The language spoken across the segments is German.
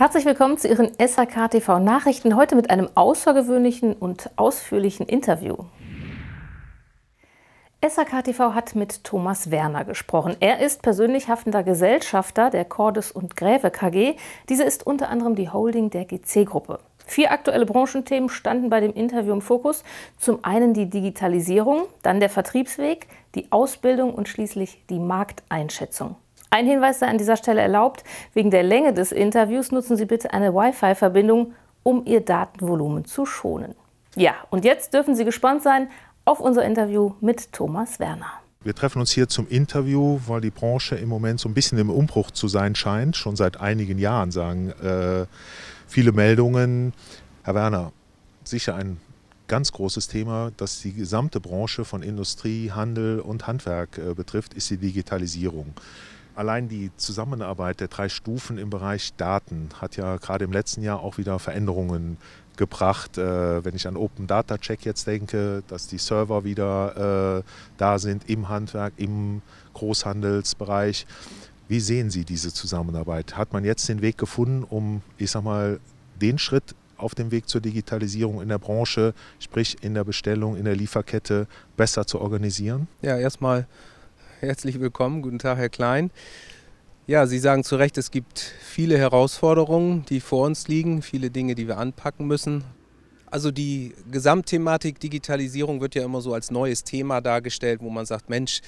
Herzlich willkommen zu Ihren SAK TV Nachrichten, heute mit einem außergewöhnlichen und ausführlichen Interview. SAK TV hat mit Thomas Werner gesprochen. Er ist persönlich haftender Gesellschafter der Cordes und Gräve KG. Diese ist unter anderem die Holding der GC-Gruppe. Vier aktuelle Branchenthemen standen bei dem Interview im Fokus. Zum einen die Digitalisierung, dann der Vertriebsweg, die Ausbildung und schließlich die Markteinschätzung. Ein Hinweis sei an dieser Stelle erlaubt, wegen der Länge des Interviews nutzen Sie bitte eine Wi-Fi-Verbindung, um Ihr Datenvolumen zu schonen. Ja, und jetzt dürfen Sie gespannt sein auf unser Interview mit Thomas Werner. Wir treffen uns hier zum Interview, weil die Branche im Moment so ein bisschen im Umbruch zu sein scheint. Schon seit einigen Jahren sagen äh, viele Meldungen. Herr Werner, sicher ein ganz großes Thema, das die gesamte Branche von Industrie, Handel und Handwerk äh, betrifft, ist die Digitalisierung allein die Zusammenarbeit der drei Stufen im Bereich Daten hat ja gerade im letzten Jahr auch wieder Veränderungen gebracht. Äh, wenn ich an Open Data Check jetzt denke, dass die Server wieder äh, da sind im Handwerk, im Großhandelsbereich. Wie sehen Sie diese Zusammenarbeit? Hat man jetzt den Weg gefunden, um, ich sag mal, den Schritt auf dem Weg zur Digitalisierung in der Branche, sprich in der Bestellung, in der Lieferkette, besser zu organisieren? Ja, erstmal herzlich willkommen. Guten Tag, Herr Klein. Ja, Sie sagen zu Recht, es gibt viele Herausforderungen, die vor uns liegen, viele Dinge, die wir anpacken müssen. Also die Gesamtthematik Digitalisierung wird ja immer so als neues Thema dargestellt, wo man sagt, Mensch,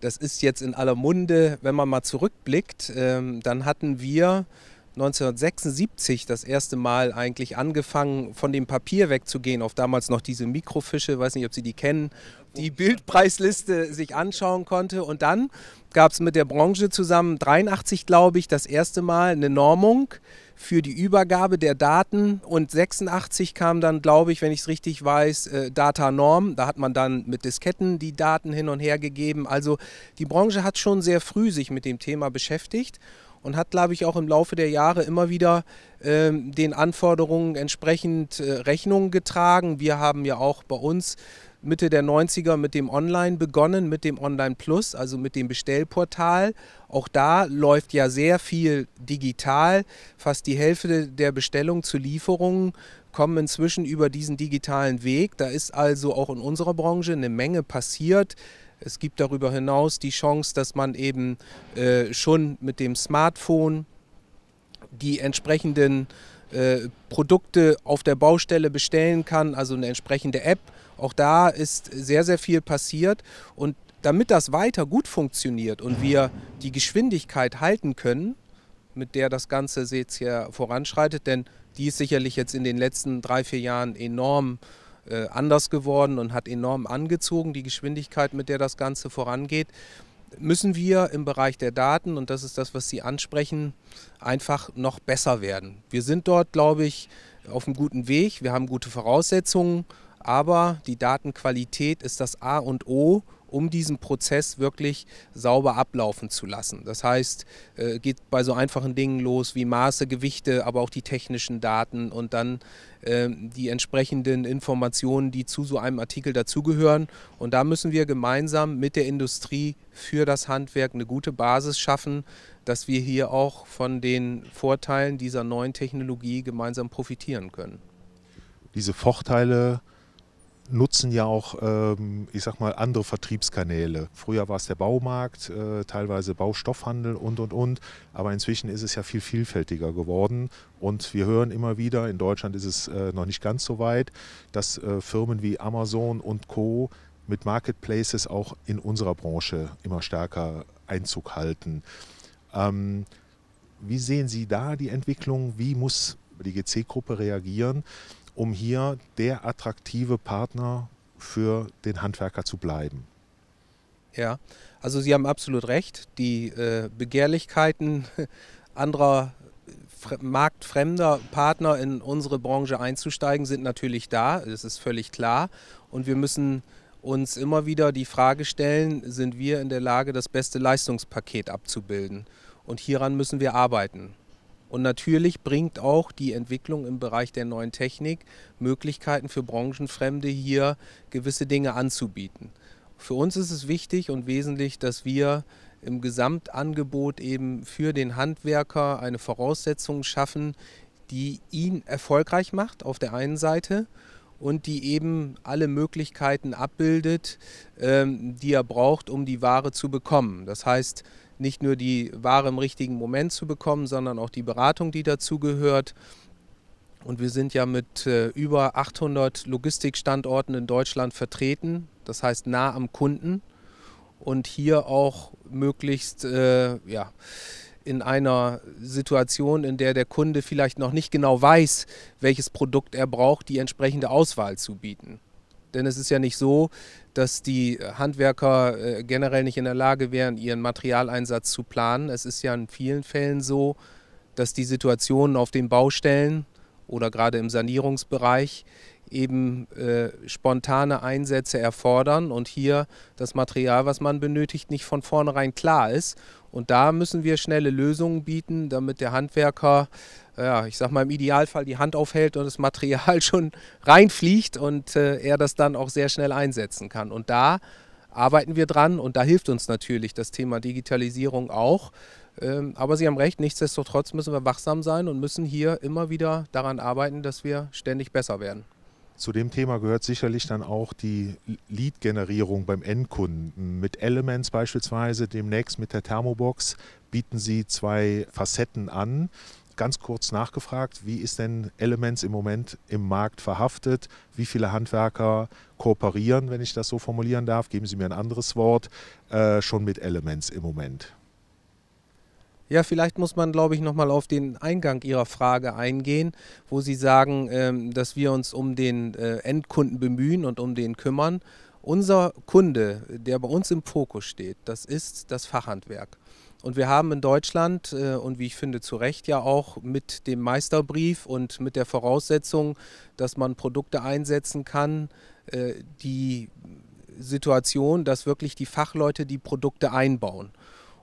das ist jetzt in aller Munde. Wenn man mal zurückblickt, ähm, dann hatten wir 1976 das erste Mal eigentlich angefangen, von dem Papier wegzugehen, auf damals noch diese Mikrofische, weiß nicht, ob Sie die kennen, die Bildpreisliste sich anschauen konnte. Und dann gab es mit der Branche zusammen 83, glaube ich, das erste Mal eine Normung für die Übergabe der Daten. Und 86 kam dann, glaube ich, wenn ich es richtig weiß, äh, Data Norm. Da hat man dann mit Disketten die Daten hin und her gegeben. Also die Branche hat schon sehr früh sich mit dem Thema beschäftigt und hat, glaube ich, auch im Laufe der Jahre immer wieder äh, den Anforderungen entsprechend äh, Rechnung getragen. Wir haben ja auch bei uns Mitte der 90er mit dem Online begonnen, mit dem Online Plus, also mit dem Bestellportal. Auch da läuft ja sehr viel digital. Fast die Hälfte der Bestellungen zu Lieferungen kommen inzwischen über diesen digitalen Weg. Da ist also auch in unserer Branche eine Menge passiert. Es gibt darüber hinaus die Chance, dass man eben äh, schon mit dem Smartphone die entsprechenden äh, Produkte auf der Baustelle bestellen kann, also eine entsprechende App. Auch da ist sehr, sehr viel passiert. Und damit das weiter gut funktioniert und wir die Geschwindigkeit halten können, mit der das Ganze jetzt hier voranschreitet, denn die ist sicherlich jetzt in den letzten drei, vier Jahren enorm äh, anders geworden und hat enorm angezogen, die Geschwindigkeit, mit der das Ganze vorangeht. Müssen wir im Bereich der Daten, und das ist das, was Sie ansprechen, einfach noch besser werden. Wir sind dort, glaube ich, auf einem guten Weg, wir haben gute Voraussetzungen, aber die Datenqualität ist das A und O um diesen Prozess wirklich sauber ablaufen zu lassen. Das heißt, äh, geht bei so einfachen Dingen los wie Maße, Gewichte, aber auch die technischen Daten und dann ähm, die entsprechenden Informationen, die zu so einem Artikel dazugehören. Und da müssen wir gemeinsam mit der Industrie für das Handwerk eine gute Basis schaffen, dass wir hier auch von den Vorteilen dieser neuen Technologie gemeinsam profitieren können. Diese Vorteile nutzen ja auch, ähm, ich sag mal, andere Vertriebskanäle. Früher war es der Baumarkt, äh, teilweise Baustoffhandel und und und. Aber inzwischen ist es ja viel vielfältiger geworden. Und wir hören immer wieder, in Deutschland ist es äh, noch nicht ganz so weit, dass äh, Firmen wie Amazon und Co. mit Marketplaces auch in unserer Branche immer stärker Einzug halten. Ähm, wie sehen Sie da die Entwicklung? Wie muss die GC-Gruppe reagieren? um hier der attraktive Partner für den Handwerker zu bleiben. Ja, also Sie haben absolut recht. Die äh, Begehrlichkeiten anderer marktfremder Partner in unsere Branche einzusteigen sind natürlich da, das ist völlig klar. Und wir müssen uns immer wieder die Frage stellen, sind wir in der Lage, das beste Leistungspaket abzubilden? Und hieran müssen wir arbeiten. Und natürlich bringt auch die Entwicklung im Bereich der neuen Technik Möglichkeiten für Branchenfremde hier gewisse Dinge anzubieten. Für uns ist es wichtig und wesentlich, dass wir im Gesamtangebot eben für den Handwerker eine Voraussetzung schaffen, die ihn erfolgreich macht auf der einen Seite und die eben alle Möglichkeiten abbildet, ähm, die er braucht, um die Ware zu bekommen. Das heißt, nicht nur die Ware im richtigen Moment zu bekommen, sondern auch die Beratung, die dazugehört. Und wir sind ja mit äh, über 800 Logistikstandorten in Deutschland vertreten, das heißt nah am Kunden und hier auch möglichst äh, ja, in einer Situation, in der der Kunde vielleicht noch nicht genau weiß, welches Produkt er braucht, die entsprechende Auswahl zu bieten. Denn es ist ja nicht so, dass die äh, Handwerker äh, generell nicht in der Lage wären, ihren Materialeinsatz zu planen. Es ist ja in vielen Fällen so, dass die Situationen auf den Baustellen oder gerade im Sanierungsbereich eben äh, spontane Einsätze erfordern und hier das Material, was man benötigt, nicht von vornherein klar ist. Und da müssen wir schnelle Lösungen bieten, damit der Handwerker, ja, ich sag mal im Idealfall, die Hand aufhält und das Material schon reinfliegt und äh, er das dann auch sehr schnell einsetzen kann. Und da arbeiten wir dran und da hilft uns natürlich das Thema Digitalisierung auch. Ähm, aber Sie haben recht, nichtsdestotrotz müssen wir wachsam sein und müssen hier immer wieder daran arbeiten, dass wir ständig besser werden. Zu dem Thema gehört sicherlich dann auch die Lead-Generierung beim Endkunden. Mit Elements beispielsweise, demnächst mit der Thermobox, bieten Sie zwei Facetten an. Ganz kurz nachgefragt, wie ist denn Elements im Moment im Markt verhaftet? Wie viele Handwerker kooperieren, wenn ich das so formulieren darf? Geben Sie mir ein anderes Wort, äh, schon mit Elements im Moment. Ja, vielleicht muss man, glaube ich, nochmal auf den Eingang Ihrer Frage eingehen, wo Sie sagen, ähm, dass wir uns um den äh, Endkunden bemühen und um den kümmern. Unser Kunde, der bei uns im Fokus steht, das ist das Fachhandwerk. Und wir haben in Deutschland äh, und wie ich finde zu Recht ja auch mit dem Meisterbrief und mit der Voraussetzung, dass man Produkte einsetzen kann, äh, die Situation, dass wirklich die Fachleute die Produkte einbauen.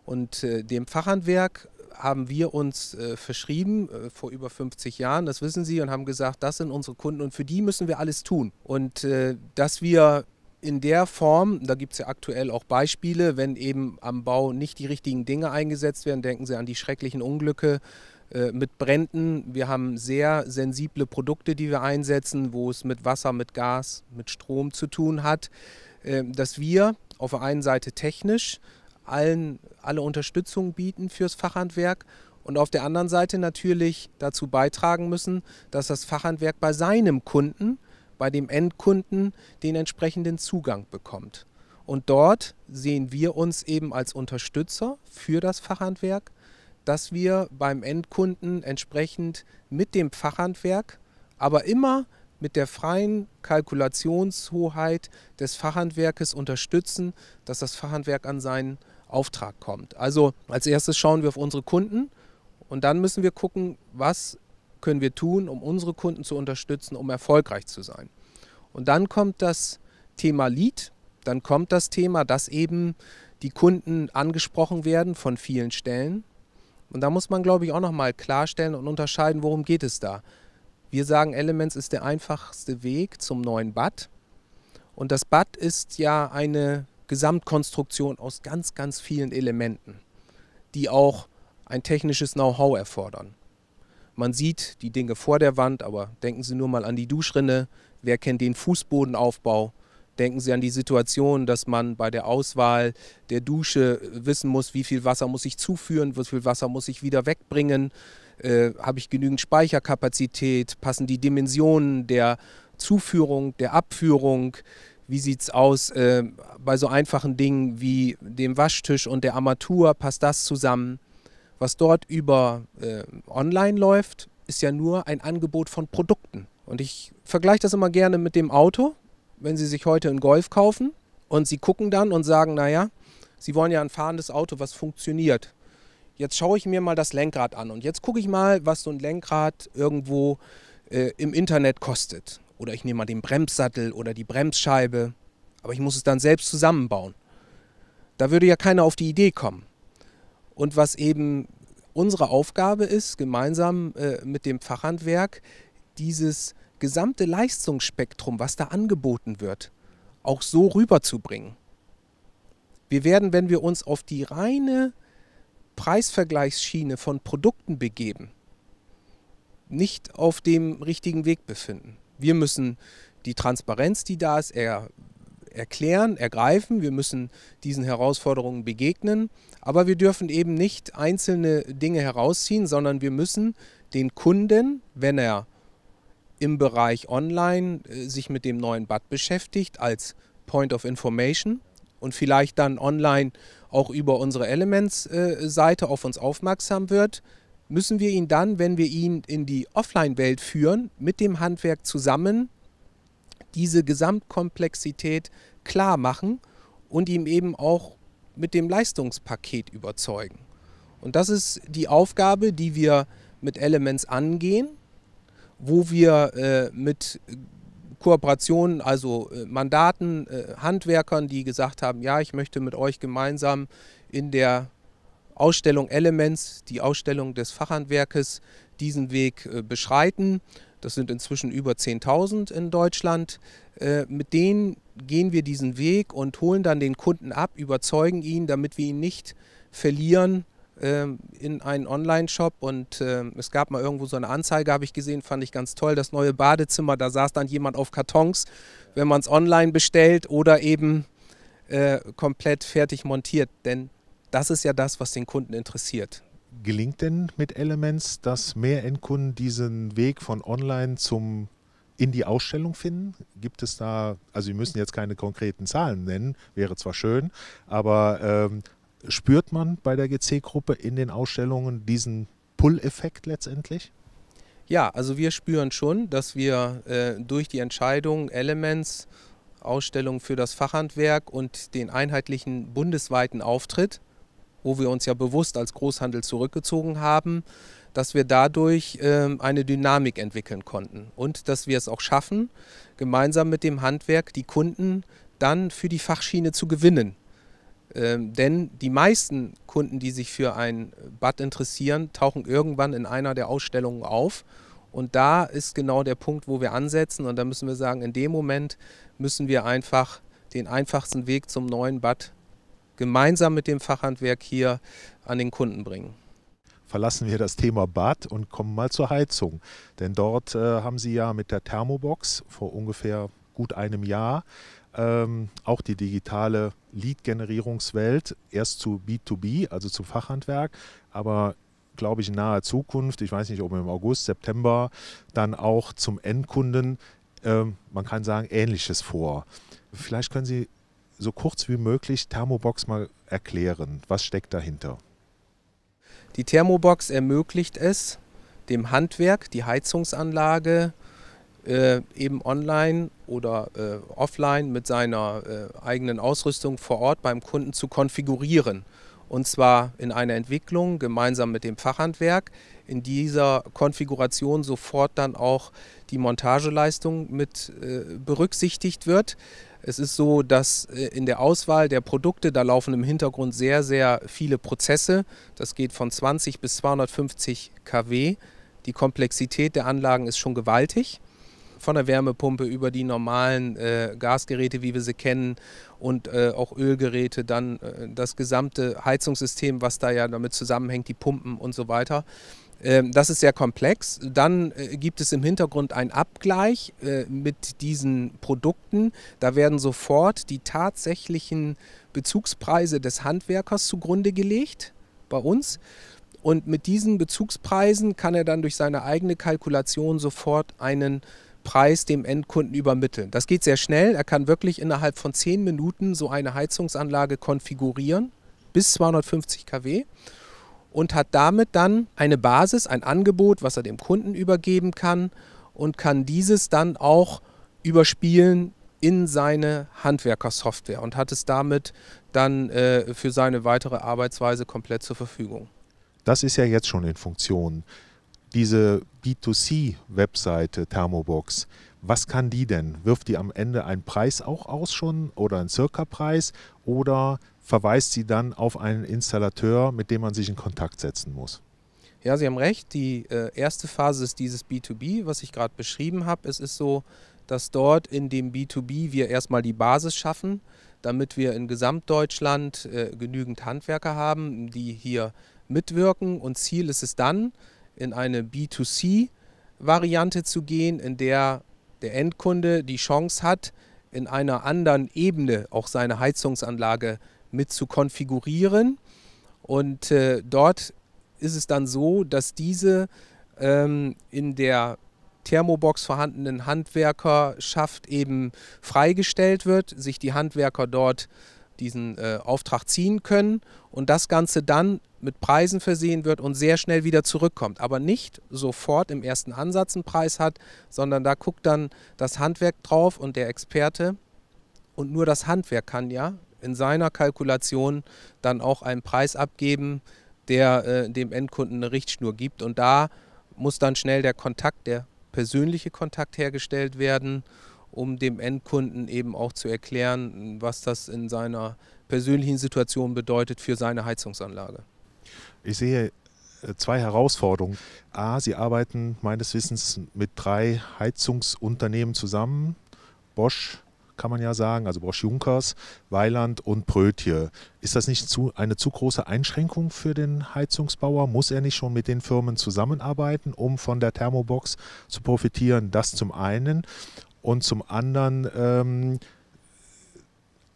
Und äh, dem Fachhandwerk haben wir uns äh, verschrieben äh, vor über 50 Jahren, das wissen Sie, und haben gesagt, das sind unsere Kunden und für die müssen wir alles tun. Und äh, dass wir in der Form, da gibt es ja aktuell auch Beispiele, wenn eben am Bau nicht die richtigen Dinge eingesetzt werden, denken Sie an die schrecklichen Unglücke äh, mit Bränden. Wir haben sehr sensible Produkte, die wir einsetzen, wo es mit Wasser, mit Gas, mit Strom zu tun hat, ähm, dass wir auf der einen Seite technisch, allen alle Unterstützung bieten fürs Fachhandwerk und auf der anderen Seite natürlich dazu beitragen müssen, dass das Fachhandwerk bei seinem Kunden, bei dem Endkunden, den entsprechenden Zugang bekommt. Und dort sehen wir uns eben als Unterstützer für das Fachhandwerk, dass wir beim Endkunden entsprechend mit dem Fachhandwerk, aber immer mit der freien Kalkulationshoheit des Fachhandwerkes unterstützen, dass das Fachhandwerk an seinen Auftrag kommt. Also als erstes schauen wir auf unsere Kunden und dann müssen wir gucken, was können wir tun, um unsere Kunden zu unterstützen, um erfolgreich zu sein. Und dann kommt das Thema Lead, dann kommt das Thema, dass eben die Kunden angesprochen werden von vielen Stellen. Und da muss man, glaube ich, auch nochmal klarstellen und unterscheiden, worum geht es da. Wir sagen, Elements ist der einfachste Weg zum neuen Bad. Und das Bad ist ja eine Gesamtkonstruktion aus ganz, ganz vielen Elementen, die auch ein technisches Know-how erfordern. Man sieht die Dinge vor der Wand, aber denken Sie nur mal an die Duschrinne. Wer kennt den Fußbodenaufbau? Denken Sie an die Situation, dass man bei der Auswahl der Dusche äh, wissen muss, wie viel Wasser muss ich zuführen, wie viel Wasser muss ich wieder wegbringen, äh, habe ich genügend Speicherkapazität, passen die Dimensionen der Zuführung, der Abführung, wie sieht es aus äh, bei so einfachen Dingen wie dem Waschtisch und der Armatur, passt das zusammen? Was dort über äh, online läuft, ist ja nur ein Angebot von Produkten. Und ich vergleiche das immer gerne mit dem Auto, wenn Sie sich heute einen Golf kaufen und Sie gucken dann und sagen, naja, Sie wollen ja ein fahrendes Auto, was funktioniert. Jetzt schaue ich mir mal das Lenkrad an und jetzt gucke ich mal, was so ein Lenkrad irgendwo äh, im Internet kostet. Oder ich nehme mal den Bremssattel oder die Bremsscheibe. Aber ich muss es dann selbst zusammenbauen. Da würde ja keiner auf die Idee kommen. Und was eben unsere Aufgabe ist, gemeinsam äh, mit dem Fachhandwerk, dieses gesamte Leistungsspektrum, was da angeboten wird, auch so rüberzubringen. Wir werden, wenn wir uns auf die reine Preisvergleichsschiene von Produkten begeben, nicht auf dem richtigen Weg befinden. Wir müssen die Transparenz, die da ist, er, erklären, ergreifen. Wir müssen diesen Herausforderungen begegnen. Aber wir dürfen eben nicht einzelne Dinge herausziehen, sondern wir müssen den Kunden, wenn er im Bereich Online äh, sich mit dem neuen Bad beschäftigt, als Point of Information und vielleicht dann online auch über unsere Elements-Seite äh, auf uns aufmerksam wird, müssen wir ihn dann, wenn wir ihn in die Offline-Welt führen, mit dem Handwerk zusammen diese Gesamtkomplexität klar machen und ihm eben auch mit dem Leistungspaket überzeugen. Und das ist die Aufgabe, die wir mit Elements angehen, wo wir äh, mit Kooperationen, also äh, Mandaten, äh, Handwerkern, die gesagt haben, ja, ich möchte mit euch gemeinsam in der Ausstellung Elements, die Ausstellung des Fachhandwerkes, diesen Weg äh, beschreiten. Das sind inzwischen über 10.000 in Deutschland. Äh, mit denen gehen wir diesen Weg und holen dann den Kunden ab, überzeugen ihn, damit wir ihn nicht verlieren ähm, in einen Online-Shop und ähm, es gab mal irgendwo so eine Anzeige, habe ich gesehen, fand ich ganz toll, das neue Badezimmer, da saß dann jemand auf Kartons, wenn man es online bestellt oder eben äh, komplett fertig montiert, denn das ist ja das, was den Kunden interessiert. Gelingt denn mit Elements, dass mehr Endkunden diesen Weg von online zum in die Ausstellung finden? Gibt es da, also wir müssen jetzt keine konkreten Zahlen nennen, wäre zwar schön, aber ähm, spürt man bei der GC-Gruppe in den Ausstellungen diesen Pull-Effekt letztendlich? Ja, also wir spüren schon, dass wir äh, durch die Entscheidung Elements Ausstellung für das Fachhandwerk und den einheitlichen bundesweiten Auftritt wo wir uns ja bewusst als Großhandel zurückgezogen haben, dass wir dadurch ähm, eine Dynamik entwickeln konnten und dass wir es auch schaffen, gemeinsam mit dem Handwerk die Kunden dann für die Fachschiene zu gewinnen. Ähm, denn die meisten Kunden, die sich für ein Bad interessieren, tauchen irgendwann in einer der Ausstellungen auf. Und da ist genau der Punkt, wo wir ansetzen. Und da müssen wir sagen, in dem Moment müssen wir einfach den einfachsten Weg zum neuen Bad gemeinsam mit dem Fachhandwerk hier an den Kunden bringen verlassen wir das Thema Bad und kommen mal zur Heizung. Denn dort äh, haben Sie ja mit der Thermobox vor ungefähr gut einem Jahr ähm, auch die digitale Lead-Generierungswelt erst zu B2B, also zum Fachhandwerk, aber glaube ich in naher Zukunft, ich weiß nicht, ob im August, September, dann auch zum Endkunden, ähm, man kann sagen, ähnliches vor. Vielleicht können Sie so kurz wie möglich Thermobox mal erklären. Was steckt dahinter? Die Thermobox ermöglicht es, dem Handwerk, die Heizungsanlage, äh, eben online oder äh, offline mit seiner äh, eigenen Ausrüstung vor Ort beim Kunden zu konfigurieren. Und zwar in einer Entwicklung gemeinsam mit dem Fachhandwerk, in dieser Konfiguration sofort dann auch die Montageleistung mit äh, berücksichtigt wird, es ist so, dass äh, in der Auswahl der Produkte, da laufen im Hintergrund sehr, sehr viele Prozesse. Das geht von 20 bis 250 kW. Die Komplexität der Anlagen ist schon gewaltig. Von der Wärmepumpe über die normalen äh, Gasgeräte, wie wir sie kennen, und äh, auch Ölgeräte, dann äh, das gesamte Heizungssystem, was da ja damit zusammenhängt, die Pumpen und so weiter. Ähm, das ist sehr komplex. Dann äh, gibt es im Hintergrund einen Abgleich äh, mit diesen Produkten. Da werden sofort die tatsächlichen Bezugspreise des Handwerkers zugrunde gelegt bei uns. Und mit diesen Bezugspreisen kann er dann durch seine eigene Kalkulation sofort einen Preis dem Endkunden übermitteln. Das geht sehr schnell. Er kann wirklich innerhalb von 10 Minuten so eine Heizungsanlage konfigurieren, bis 250 kW und hat damit dann eine Basis, ein Angebot, was er dem Kunden übergeben kann und kann dieses dann auch überspielen in seine Handwerkersoftware und hat es damit dann äh, für seine weitere Arbeitsweise komplett zur Verfügung. Das ist ja jetzt schon in Funktion. Diese B2C-Webseite Thermobox, was kann die denn? Wirft die am Ende einen Preis auch aus schon oder einen Circa-Preis oder verweist sie dann auf einen Installateur, mit dem man sich in Kontakt setzen muss. Ja, Sie haben recht. Die äh, erste Phase ist dieses B2B, was ich gerade beschrieben habe. Es ist so, dass dort in dem B2B wir erstmal die Basis schaffen, damit wir in Gesamtdeutschland äh, genügend Handwerker haben, die hier mitwirken. Und Ziel ist es dann, in eine B2C-Variante zu gehen, in der der Endkunde die Chance hat, in einer anderen Ebene auch seine Heizungsanlage zu mit zu konfigurieren. Und äh, dort ist es dann so, dass diese ähm, in der Thermobox vorhandenen Handwerkerschaft eben freigestellt wird, sich die Handwerker dort diesen äh, Auftrag ziehen können und das Ganze dann mit Preisen versehen wird und sehr schnell wieder zurückkommt. Aber nicht sofort im ersten Ansatz einen Preis hat, sondern da guckt dann das Handwerk drauf und der Experte. Und nur das Handwerk kann ja in seiner Kalkulation dann auch einen Preis abgeben, der äh, dem Endkunden eine Richtschnur gibt. Und da muss dann schnell der Kontakt, der persönliche Kontakt hergestellt werden, um dem Endkunden eben auch zu erklären, was das in seiner persönlichen Situation bedeutet für seine Heizungsanlage. Ich sehe äh, zwei Herausforderungen. A, Sie arbeiten meines Wissens mit drei Heizungsunternehmen zusammen, Bosch, kann man ja sagen, also Bosch Junkers, Weiland und Prötje. Ist das nicht zu, eine zu große Einschränkung für den Heizungsbauer? Muss er nicht schon mit den Firmen zusammenarbeiten, um von der Thermobox zu profitieren? Das zum einen. Und zum anderen ähm,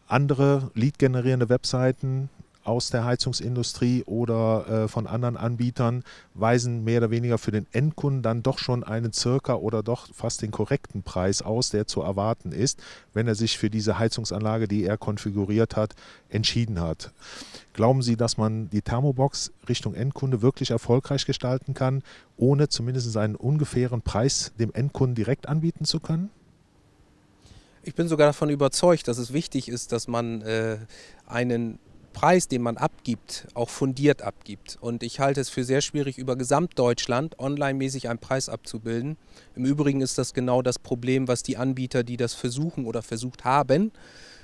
andere lead-generierende Webseiten aus der Heizungsindustrie oder äh, von anderen Anbietern weisen mehr oder weniger für den Endkunden dann doch schon einen circa oder doch fast den korrekten Preis aus, der zu erwarten ist, wenn er sich für diese Heizungsanlage, die er konfiguriert hat, entschieden hat. Glauben Sie, dass man die Thermobox Richtung Endkunde wirklich erfolgreich gestalten kann, ohne zumindest einen ungefähren Preis dem Endkunden direkt anbieten zu können? Ich bin sogar davon überzeugt, dass es wichtig ist, dass man äh, einen Preis, den man abgibt, auch fundiert abgibt. Und ich halte es für sehr schwierig, über Gesamtdeutschland online-mäßig einen Preis abzubilden. Im Übrigen ist das genau das Problem, was die Anbieter, die das versuchen oder versucht haben,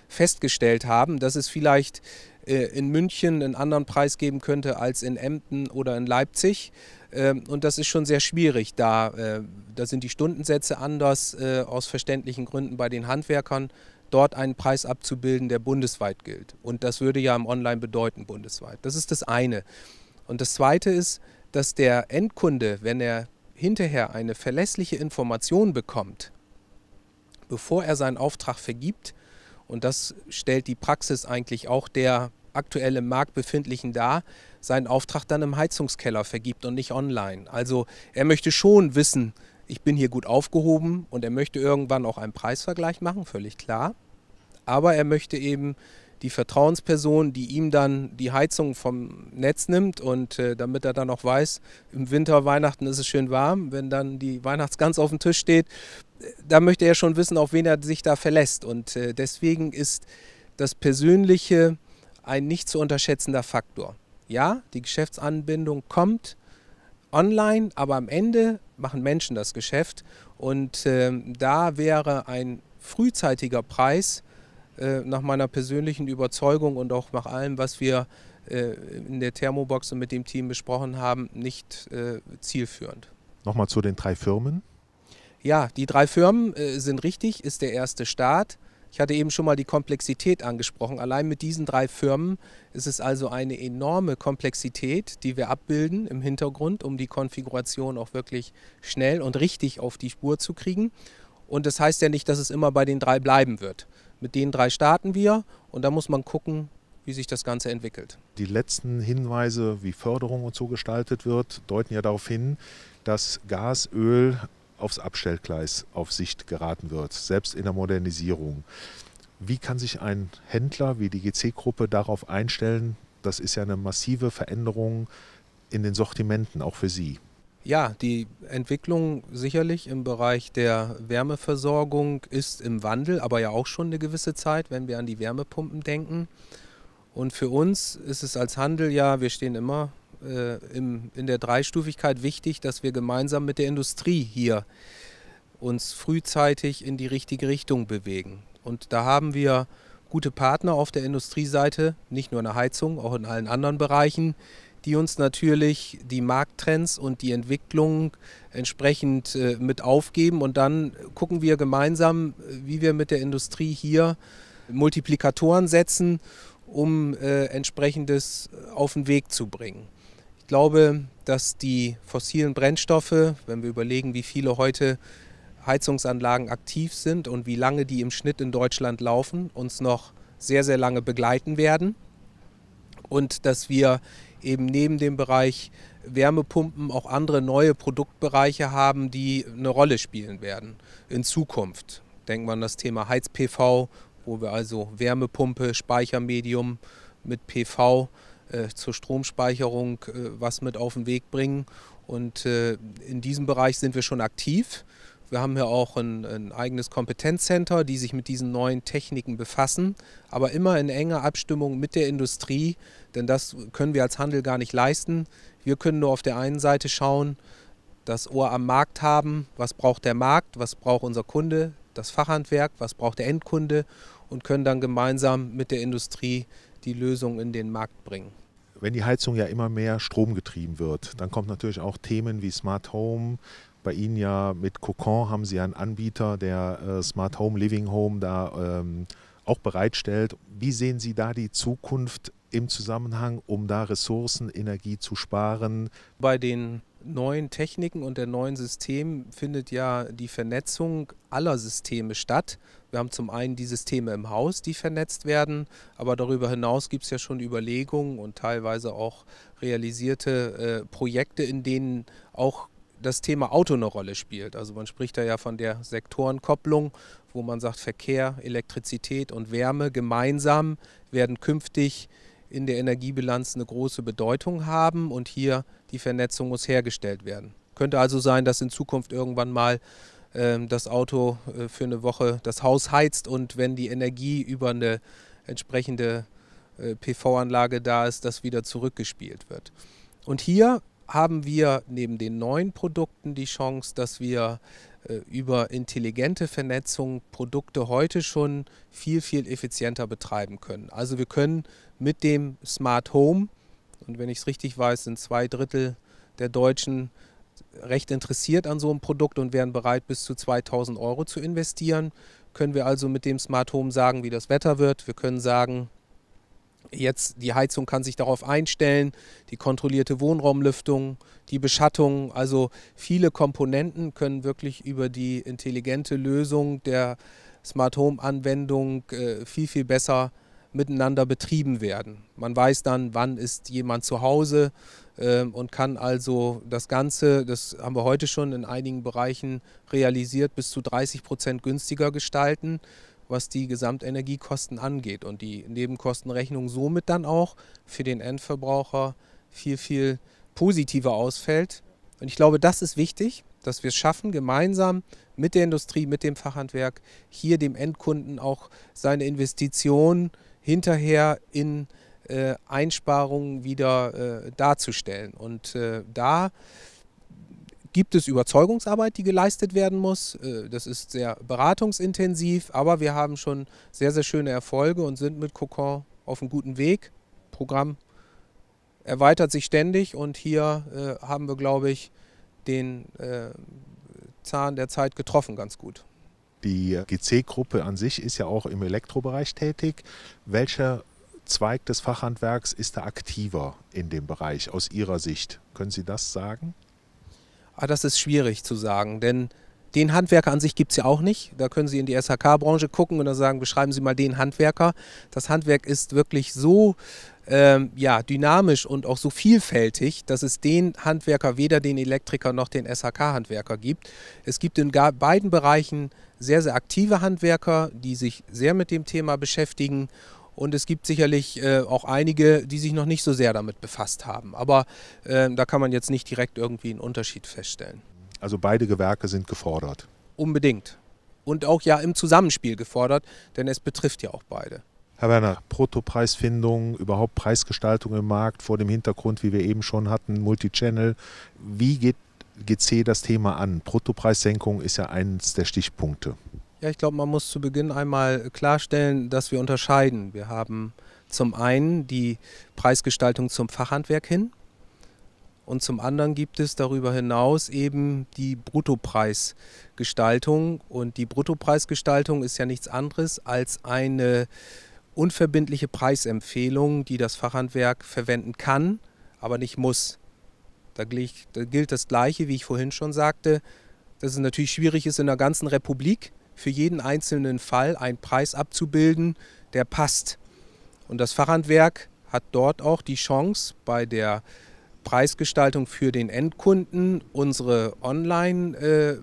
festgestellt haben, dass es vielleicht äh, in München einen anderen Preis geben könnte als in Emden oder in Leipzig. Ähm, und das ist schon sehr schwierig, da, äh, da sind die Stundensätze anders äh, aus verständlichen Gründen bei den Handwerkern dort einen Preis abzubilden, der bundesweit gilt. Und das würde ja im Online bedeuten, bundesweit. Das ist das eine. Und das zweite ist, dass der Endkunde, wenn er hinterher eine verlässliche Information bekommt, bevor er seinen Auftrag vergibt, und das stellt die Praxis eigentlich auch der aktuell im Markt befindlichen dar, seinen Auftrag dann im Heizungskeller vergibt und nicht online. Also er möchte schon wissen, ich bin hier gut aufgehoben und er möchte irgendwann auch einen Preisvergleich machen, völlig klar. Aber er möchte eben die Vertrauensperson, die ihm dann die Heizung vom Netz nimmt und äh, damit er dann auch weiß, im Winter, Weihnachten ist es schön warm, wenn dann die Weihnachtsgans auf dem Tisch steht, äh, da möchte er schon wissen, auf wen er sich da verlässt. Und äh, deswegen ist das Persönliche ein nicht zu unterschätzender Faktor. Ja, die Geschäftsanbindung kommt, online, aber am Ende machen Menschen das Geschäft. Und äh, da wäre ein frühzeitiger Preis äh, nach meiner persönlichen Überzeugung und auch nach allem, was wir äh, in der Thermobox und mit dem Team besprochen haben, nicht äh, zielführend. Nochmal zu den drei Firmen. Ja, die drei Firmen äh, sind richtig, ist der erste Start. Ich hatte eben schon mal die Komplexität angesprochen. Allein mit diesen drei Firmen ist es also eine enorme Komplexität, die wir abbilden im Hintergrund, um die Konfiguration auch wirklich schnell und richtig auf die Spur zu kriegen. Und das heißt ja nicht, dass es immer bei den drei bleiben wird. Mit den drei starten wir und da muss man gucken, wie sich das Ganze entwickelt. Die letzten Hinweise, wie Förderung und so gestaltet wird, deuten ja darauf hin, dass Gas, Öl aufs Abstellgleis auf Sicht geraten wird, selbst in der Modernisierung. Wie kann sich ein Händler wie die GC-Gruppe darauf einstellen? Das ist ja eine massive Veränderung in den Sortimenten, auch für Sie. Ja, die Entwicklung sicherlich im Bereich der Wärmeversorgung ist im Wandel, aber ja auch schon eine gewisse Zeit, wenn wir an die Wärmepumpen denken. Und für uns ist es als Handel ja, wir stehen immer äh, im, in der Dreistufigkeit wichtig, dass wir gemeinsam mit der Industrie hier uns frühzeitig in die richtige Richtung bewegen. Und da haben wir gute Partner auf der Industrieseite, nicht nur in der Heizung, auch in allen anderen Bereichen, die uns natürlich die Markttrends und die Entwicklung entsprechend äh, mit aufgeben. Und dann gucken wir gemeinsam, wie wir mit der Industrie hier Multiplikatoren setzen, um äh, entsprechendes auf den Weg zu bringen. Ich glaube, dass die fossilen Brennstoffe, wenn wir überlegen, wie viele heute Heizungsanlagen aktiv sind und wie lange die im Schnitt in Deutschland laufen, uns noch sehr, sehr lange begleiten werden. Und dass wir eben neben dem Bereich Wärmepumpen auch andere neue Produktbereiche haben, die eine Rolle spielen werden in Zukunft. Denkt man an das Thema Heiz-PV, wo wir also Wärmepumpe, Speichermedium mit PV äh, zur Stromspeicherung äh, was mit auf den Weg bringen. Und äh, in diesem Bereich sind wir schon aktiv. Wir haben hier auch ein, ein, eigenes Kompetenzcenter, die sich mit diesen neuen Techniken befassen, aber immer in enger Abstimmung mit der Industrie, denn das können wir als Handel gar nicht leisten. Wir können nur auf der einen Seite schauen, das Ohr am Markt haben, was braucht der Markt, was braucht unser Kunde, das Fachhandwerk, was braucht der Endkunde und können dann gemeinsam mit der Industrie die Lösung in den Markt bringen. Wenn die Heizung ja immer mehr stromgetrieben wird, dann kommt natürlich auch Themen wie Smart Home. Bei Ihnen ja mit Cocon haben Sie einen Anbieter, der äh, Smart Home, Living Home da ähm, auch bereitstellt. Wie sehen Sie da die Zukunft im Zusammenhang, um da Ressourcen, Energie zu sparen? Bei den neuen Techniken und der neuen Systeme findet ja die Vernetzung aller Systeme statt. Wir haben zum einen die Systeme im Haus, die vernetzt werden, aber darüber hinaus gibt es ja schon Überlegungen und teilweise auch realisierte äh, Projekte, in denen auch das Thema Auto eine Rolle spielt. Also man spricht da ja von der Sektorenkopplung, wo man sagt, Verkehr, Elektrizität und Wärme gemeinsam werden künftig äh, in der Energiebilanz eine große Bedeutung haben und hier die Vernetzung muss hergestellt werden. Könnte also sein, dass in Zukunft irgendwann mal äh, das Auto äh, für eine Woche das Haus heizt und wenn die Energie über eine entsprechende äh, PV-Anlage da ist, das wieder zurückgespielt wird. Und hier haben wir neben den neuen Produkten die Chance, dass wir äh, über intelligente Vernetzung Produkte heute schon viel, viel effizienter betreiben können. Also wir können mit dem Smart Home, und wenn ich es richtig weiß, sind zwei Drittel der Deutschen recht interessiert an so einem Produkt und wären bereit, bis zu 2000 Euro zu investieren, können wir also mit dem Smart Home sagen, wie das Wetter wird. Wir können sagen, Jetzt die Heizung kann sich darauf einstellen, die kontrollierte Wohnraumlüftung, die Beschattung, also viele Komponenten können wirklich über die intelligente Lösung der Smart Home Anwendung äh, viel viel besser miteinander betrieben werden. Man weiß dann, wann ist jemand zu Hause äh, und kann also das Ganze, das haben wir heute schon in einigen Bereichen realisiert, bis zu 30 Prozent günstiger gestalten was die Gesamtenergiekosten angeht und die Nebenkostenrechnung somit dann auch für den Endverbraucher viel, viel positiver ausfällt. Und ich glaube, das ist wichtig, dass wir es schaffen, gemeinsam mit der Industrie, mit dem Fachhandwerk, hier dem Endkunden auch seine Investitionen hinterher in äh, Einsparungen wieder äh, darzustellen. Und äh, da gibt es Überzeugungsarbeit, die geleistet werden muss. Äh, das ist sehr beratungsintensiv, aber wir haben schon sehr, sehr schöne Erfolge und sind mit Cocon auf einem guten Weg. Programm erweitert sich ständig und hier äh, haben wir, glaube ich, den äh, Zahn der Zeit getroffen ganz gut. Die GC-Gruppe an sich ist ja auch im Elektrobereich tätig. Welcher Zweig des Fachhandwerks ist da aktiver in dem Bereich aus Ihrer Sicht? Können Sie das sagen? Ah, das ist schwierig zu sagen, denn den Handwerker an sich gibt es ja auch nicht. Da können Sie in die SHK-Branche gucken und dann sagen, beschreiben Sie mal den Handwerker. Das Handwerk ist wirklich so ähm, ja, dynamisch und auch so vielfältig, dass es den Handwerker, weder den Elektriker noch den SHK-Handwerker gibt. Es gibt in beiden Bereichen sehr, sehr aktive Handwerker, die sich sehr mit dem Thema beschäftigen und es gibt sicherlich äh, auch einige, die sich noch nicht so sehr damit befasst haben. Aber äh, da kann man jetzt nicht direkt irgendwie einen Unterschied feststellen. Also beide Gewerke sind gefordert. Unbedingt. Und auch ja im Zusammenspiel gefordert, denn es betrifft ja auch beide. Herr Werner, Protopreisfindung, überhaupt Preisgestaltung im Markt vor dem Hintergrund, wie wir eben schon hatten, Multichannel. Wie geht GC das Thema an? Protopreissenkung ist ja eines der Stichpunkte. Ja, ich glaube, man muss zu Beginn einmal klarstellen, dass wir unterscheiden. Wir haben zum einen die Preisgestaltung zum Fachhandwerk hin und zum anderen gibt es darüber hinaus eben die Bruttopreisgestaltung. Und die Bruttopreisgestaltung ist ja nichts anderes als eine unverbindliche Preisempfehlung, die das Fachhandwerk verwenden kann, aber nicht muss. Da gilt das Gleiche, wie ich vorhin schon sagte, dass es natürlich schwierig ist in der ganzen Republik für jeden einzelnen Fall einen Preis abzubilden, der passt. Und das Fachhandwerk hat dort auch die Chance, bei der Preisgestaltung für den Endkunden unsere Online, äh,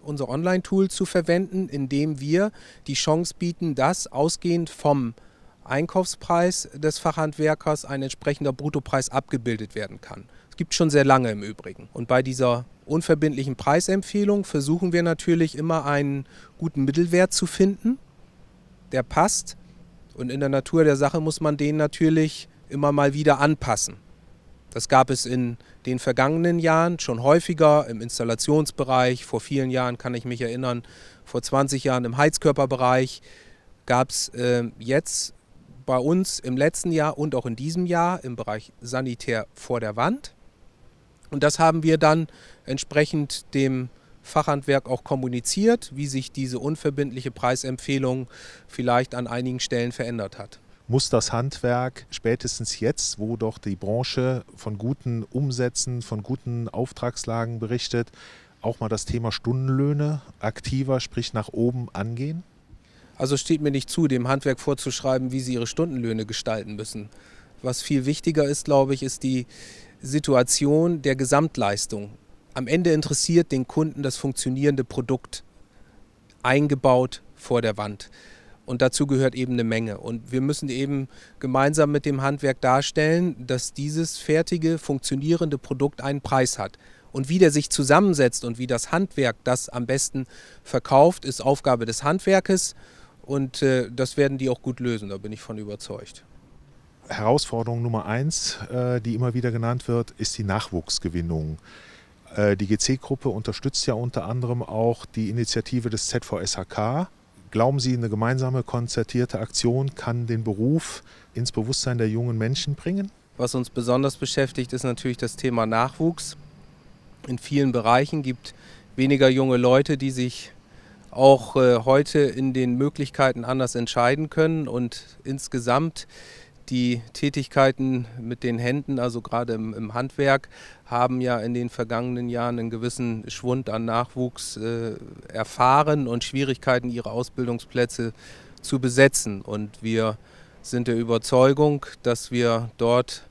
unser Online-Tool zu verwenden, indem wir die Chance bieten, dass ausgehend vom Einkaufspreis des Fachhandwerkers ein entsprechender Bruttopreis abgebildet werden kann. Gibt es schon sehr lange im Übrigen. Und bei dieser unverbindlichen Preisempfehlung versuchen wir natürlich immer einen guten Mittelwert zu finden, der passt. Und in der Natur der Sache muss man den natürlich immer mal wieder anpassen. Das gab es in den vergangenen Jahren schon häufiger im Installationsbereich. Vor vielen Jahren kann ich mich erinnern, vor 20 Jahren im Heizkörperbereich gab es äh, jetzt bei uns im letzten Jahr und auch in diesem Jahr im Bereich Sanitär vor der Wand und das haben wir dann entsprechend dem Fachhandwerk auch kommuniziert, wie sich diese unverbindliche Preisempfehlung vielleicht an einigen Stellen verändert hat. Muss das Handwerk spätestens jetzt, wo doch die Branche von guten Umsätzen, von guten Auftragslagen berichtet, auch mal das Thema Stundenlöhne aktiver, sprich nach oben angehen? Also steht mir nicht zu, dem Handwerk vorzuschreiben, wie sie ihre Stundenlöhne gestalten müssen. Was viel wichtiger ist, glaube ich, ist die Situation der Gesamtleistung. Am Ende interessiert den Kunden das funktionierende Produkt eingebaut vor der Wand. Und dazu gehört eben eine Menge. Und wir müssen eben gemeinsam mit dem Handwerk darstellen, dass dieses fertige, funktionierende Produkt einen Preis hat. Und wie der sich zusammensetzt und wie das Handwerk das am besten verkauft, ist Aufgabe des Handwerkes. Und äh, das werden die auch gut lösen, da bin ich von überzeugt. Herausforderung Nummer eins, äh, die immer wieder genannt wird, ist die Nachwuchsgewinnung. Äh, die GC-Gruppe unterstützt ja unter anderem auch die Initiative des ZVSHK. Glauben Sie, eine gemeinsame konzertierte Aktion kann den Beruf ins Bewusstsein der jungen Menschen bringen? Was uns besonders beschäftigt, ist natürlich das Thema Nachwuchs. In vielen Bereichen gibt weniger junge Leute, die sich auch äh, heute in den Möglichkeiten anders entscheiden können. Und insgesamt die Tätigkeiten mit den Händen, also gerade im, im, Handwerk, haben ja in den vergangenen Jahren einen gewissen Schwund an Nachwuchs äh, erfahren und Schwierigkeiten, ihre Ausbildungsplätze zu besetzen. Und wir sind der Überzeugung, dass wir dort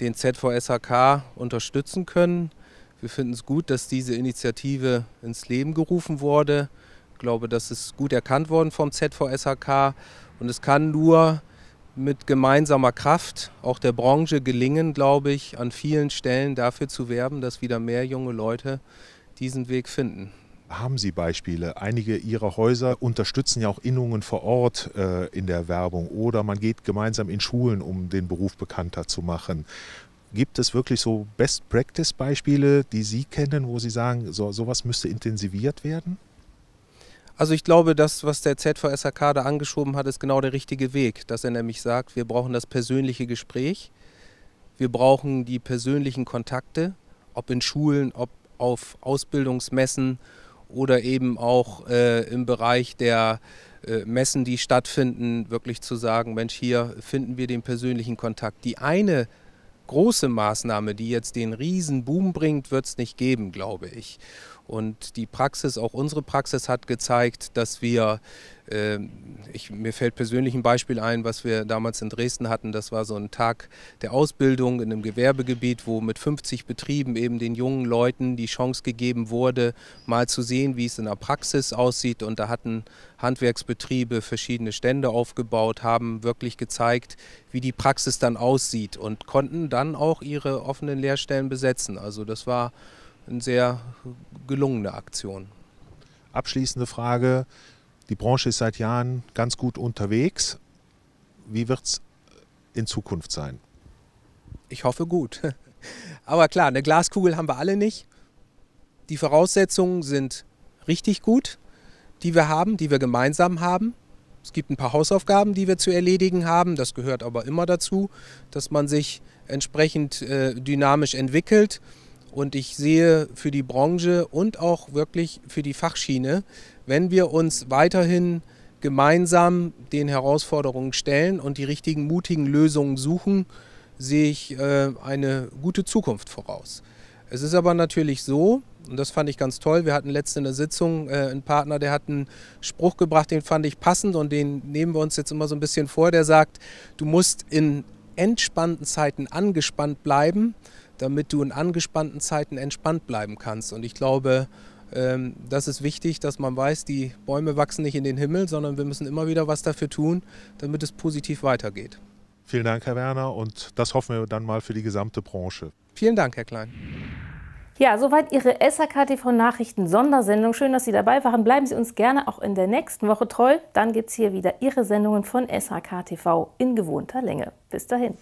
den ZVSHK unterstützen können. Wir finden es gut, dass diese Initiative ins Leben gerufen wurde. Ich glaube, das ist gut erkannt worden vom ZVSHK und es kann nur mit gemeinsamer Kraft auch der Branche gelingen, glaube ich, an vielen Stellen dafür zu werben, dass wieder mehr junge Leute diesen Weg finden. Haben Sie Beispiele? Einige Ihrer Häuser unterstützen ja auch Innungen vor Ort äh, in der Werbung oder man geht gemeinsam in Schulen, um den Beruf bekannter zu machen. Gibt es wirklich so Best-Practice-Beispiele, die Sie kennen, wo Sie sagen, so, sowas müsste intensiviert werden? Also ich glaube, das, was der ZVSHK da angeschoben hat, ist genau der richtige Weg, dass er nämlich sagt, wir brauchen das persönliche Gespräch, wir brauchen die persönlichen Kontakte, ob in Schulen, ob auf Ausbildungsmessen oder eben auch äh, im Bereich der äh, Messen, die stattfinden, wirklich zu sagen, Mensch, hier finden wir den persönlichen Kontakt. Die eine große Maßnahme, die jetzt den riesen Boom bringt, wird es nicht geben, glaube ich. Und die Praxis, auch unsere Praxis hat gezeigt, dass wir, äh, ich, mir fällt persönlich ein Beispiel ein, was wir damals in Dresden hatten, das war so ein Tag der Ausbildung in einem Gewerbegebiet, wo mit 50 Betrieben eben den jungen Leuten die Chance gegeben wurde, mal zu sehen, wie es in der Praxis aussieht. Und da hatten Handwerksbetriebe verschiedene Stände aufgebaut, haben wirklich gezeigt, wie die Praxis dann aussieht und konnten dann auch ihre offenen Lehrstellen besetzen. Also das war eine sehr gelungene Aktion. Abschließende Frage. Die Branche ist seit Jahren ganz gut unterwegs. Wie wird es in Zukunft sein? Ich hoffe gut. Aber klar, eine Glaskugel haben wir alle nicht. Die Voraussetzungen sind richtig gut, die wir haben, die wir gemeinsam haben. Es gibt ein paar Hausaufgaben, die wir zu erledigen haben. Das gehört aber immer dazu, dass man sich entsprechend äh, dynamisch entwickelt. Und ich sehe für die Branche und auch wirklich für die Fachschiene, wenn wir uns weiterhin gemeinsam den Herausforderungen stellen und die richtigen mutigen Lösungen suchen, sehe ich äh, eine gute Zukunft voraus. Es ist aber natürlich so, und das fand ich ganz toll, wir hatten letzte in der Sitzung äh, einen Partner, der hat einen Spruch gebracht, den fand ich passend und den nehmen wir uns jetzt immer so ein bisschen vor, der sagt, du musst in entspannten Zeiten angespannt bleiben, damit du in angespannten Zeiten entspannt bleiben kannst. Und ich glaube, ähm, das ist wichtig, dass man weiß, die Bäume wachsen nicht in den Himmel, sondern wir müssen immer wieder was dafür tun, damit es positiv weitergeht. Vielen Dank, Herr Werner, und das hoffen wir dann mal für die gesamte Branche. Vielen Dank, Herr Klein. Ja, soweit Ihre SAK TV Nachrichten Sondersendung. Schön, dass Sie dabei waren. Bleiben Sie uns gerne auch in der nächsten Woche treu. Dann gibt es hier wieder Ihre Sendungen von SAK TV in gewohnter Länge. Bis dahin.